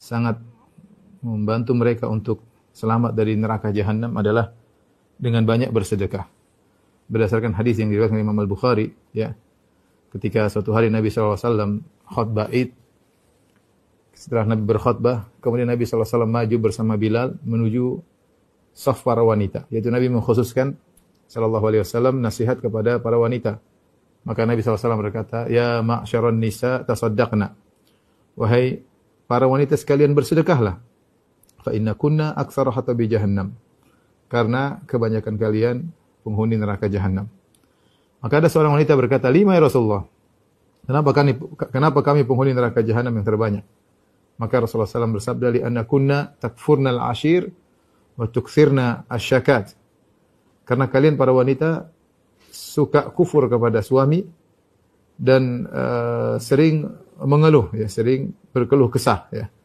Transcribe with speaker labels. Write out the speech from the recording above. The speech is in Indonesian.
Speaker 1: sangat membantu mereka untuk selamat dari neraka jahanam adalah dengan banyak bersedekah. Berdasarkan hadis yang diriwayatkan Imam Al-Bukhari, ya. Ketika suatu hari Nabi SAW khutbah Id, setelah Nabi berkhutbah, kemudian Nabi SAW maju bersama Bilal menuju saf para wanita. Yaitu Nabi mengkhususkan SAW nasihat kepada para wanita. Maka Nabi SAW berkata, Ya ma'asyaran nisa tasaddaqna. Wahai Para wanita sekalian bersedekahlah. Fa inna kunna aktsara hatabi jahannam. Karena kebanyakan kalian penghuni neraka jahannam. Maka ada seorang wanita berkata, "Lima ya Rasulullah. Kenapa kami kenapa kami penghuni neraka jahannam yang terbanyak?" Maka Rasulullah SAW bersabda, "Li anna kunna takfurnal ashir wa tukthirna asyakat." Karena kalian para wanita suka kufur kepada suami dan uh, sering mengeluh ya sering berkeluh kesah ya